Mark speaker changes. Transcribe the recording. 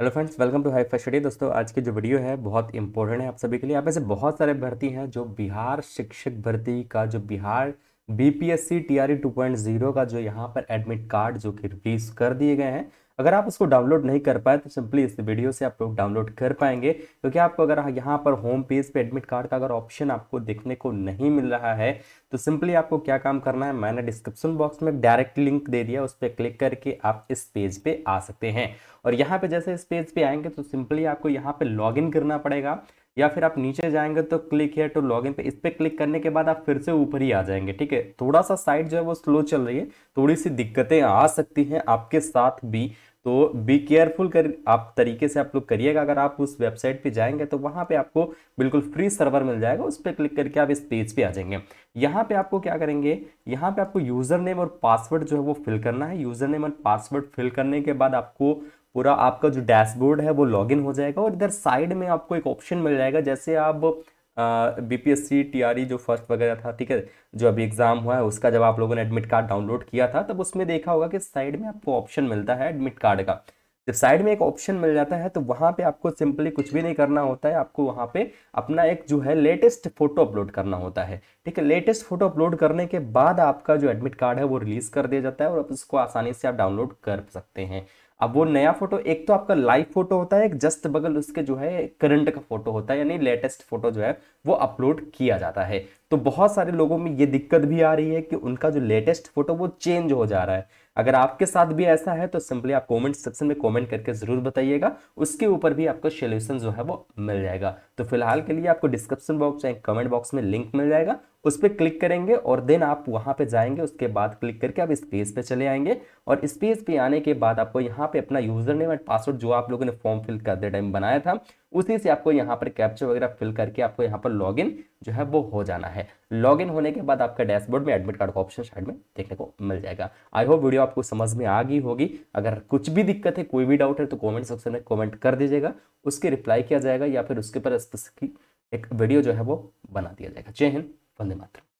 Speaker 1: hello friends welcome to high first दोस्तों आज की जो वीडियो है बहुत इंपॉर्टेंट है आप सभी के लिए आप ऐसे बहुत सारे भर्ती हैं जो बिहार शिक्षक भर्ती का जो बिहार बीपीएससी टीआरई 2.0 का जो यहाँ पर एडमिट कार्ड जो कि रिलीज कर दिए गए हैं अगर आप उसको डाउनलोड नहीं कर पाए तो सिंपली इस वीडियो से आप लोग डाउनलोड कर पाएंगे क्योंकि तो आपको अगर यहाँ पर होम पेज पे एडमिट कार्ड का अगर ऑप्शन आपको देखने को नहीं मिल रहा है तो सिंपली आपको क्या काम करना है मैंने डिस्क्रिप्शन बॉक्स में डायरेक्ट लिंक दे दिया उस पर क्लिक करके आप इस पेज पे आ सकते हैं और यहाँ पे जैसे इस पेज पे आएंगे तो सिंपली आपको यहाँ पे लॉग करना पड़ेगा या फिर आप नीचे जाएंगे तो क्लिक हेयर टू लॉगिन पे इस पर क्लिक करने के बाद आप फिर से ऊपर ही आ जाएंगे ठीक है थोड़ा सा साइट जो है वो स्लो चल रही है थोड़ी सी दिक्कतें आ सकती हैं आपके साथ भी तो बी केयरफुल कर आप तरीके से आप लोग करिएगा अगर आप उस वेबसाइट पे जाएंगे तो वहाँ पे आपको बिल्कुल फ्री सर्वर मिल जाएगा उस पर क्लिक करके आप इस पेज पे आ जाएंगे यहाँ पे आपको क्या करेंगे यहाँ पे आपको यूज़र नेम और पासवर्ड जो है वो फिल करना है यूज़र नेम और पासवर्ड फिल करने के बाद आपको पूरा आपका जो डैशबोर्ड है वो लॉग हो जाएगा और इधर साइड में आपको एक ऑप्शन मिल जाएगा जैसे आप बीपीएससी टीआरई e जो फर्स्ट वगैरह था ठीक है जो अभी एग्ज़ाम हुआ है उसका जब आप लोगों ने एडमिट कार्ड डाउनलोड किया था तब उसमें देखा होगा कि साइड में आपको ऑप्शन मिलता है एडमिट कार्ड का जब साइड में एक ऑप्शन मिल जाता है तो वहाँ पे आपको सिंपली कुछ भी नहीं करना होता है आपको वहाँ पे अपना एक जो है लेटेस्ट फोटो अपलोड करना होता है ठीक है लेटेस्ट फोटो अपलोड करने के बाद आपका जो एडमिट कार्ड है वो रिलीज़ कर दिया जाता है और आप उसको आसानी से आप डाउनलोड कर सकते हैं अब वो नया फोटो एक तो आपका लाइव फोटो होता है एक जस्ट बगल उसके जो है करंट का फोटो होता है यानी लेटेस्ट फोटो जो है वो अपलोड किया जाता है तो बहुत सारे लोगों में ये दिक्कत भी आ रही है कि उनका जो लेटेस्ट फोटो वो चेंज हो जा रहा है अगर आपके साथ भी ऐसा है तो सिंपली आप कमेंट सेक्शन में कमेंट करके ज़रूर बताइएगा उसके ऊपर भी आपको सोल्यूशन जो है वो मिल जाएगा तो फिलहाल के लिए आपको डिस्क्रिप्शन बॉक्स या कमेंट बॉक्स में लिंक मिल जाएगा उस पर क्लिक करेंगे और देन आप वहां पे जाएंगे उसके बाद क्लिक करके आप इस पेज पे चले आएंगे और इस पेज पे आने के बाद आपको यहाँ पे अपना यूजर नेम एंड पासवर्ड जो आप लोगों ने फॉर्म फिल करते टाइम बनाया था उसी से आपको यहाँ पर कैप्चर वगैरह फिल करके आपको यहाँ पर लॉगिन जो है वो हो जाना है लॉगिन होने के बाद आपका डैशबोर्ड में एडमिट कार्ड का ऑप्शन साइड में देखने को मिल जाएगा आई होप वीडियो आपको समझ में आ गई होगी अगर कुछ भी दिक्कत है कोई भी डाउट है तो कॉमेंट सेक्शन में कॉमेंट कर दीजिएगा उसके रिप्लाई किया जाएगा या फिर उसके पर एक वीडियो जो है वो बना दिया जाएगा जय हिंद वंदे मातरम